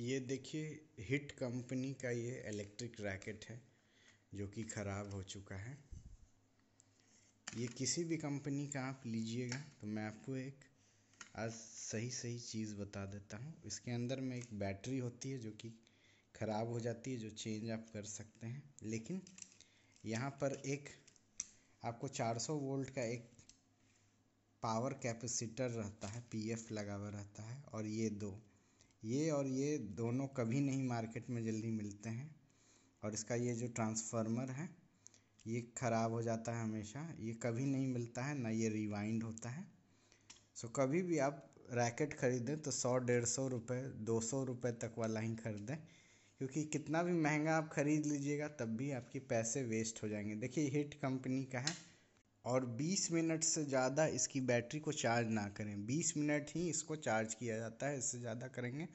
ये देखिए hit company का ये इलेक्ट्रिक रैकेट है जो कि ख़राब हो चुका है ये किसी भी कंपनी का आप लीजिएगा तो मैं आपको एक आज सही सही चीज़ बता देता हूँ इसके अंदर में एक बैटरी होती है जो कि ख़राब हो जाती है जो चेंज आप कर सकते हैं लेकिन यहाँ पर एक आपको 400 वोल्ट का एक पावर कैपेसिटर रहता है पीएफ लगा हुआ रहता है और ये दो ये और ये दोनों कभी नहीं मार्केट में जल्दी मिलते हैं और इसका ये जो ट्रांसफार्मर है ये ख़राब हो जाता है हमेशा ये कभी नहीं मिलता है ना ये रिवाइंड होता है सो कभी भी आप रैकेट ख़रीदें तो सौ डेढ़ सौ रुपये दो सौ रुपये तक वाला ही ख़रीदें क्योंकि कितना भी महंगा आप ख़रीद लीजिएगा तब भी आपके पैसे वेस्ट हो जाएंगे देखिए हिट कंपनी का है और 20 मिनट से ज़्यादा इसकी बैटरी को चार्ज ना करें 20 मिनट ही इसको चार्ज किया जाता है इससे ज़्यादा करेंगे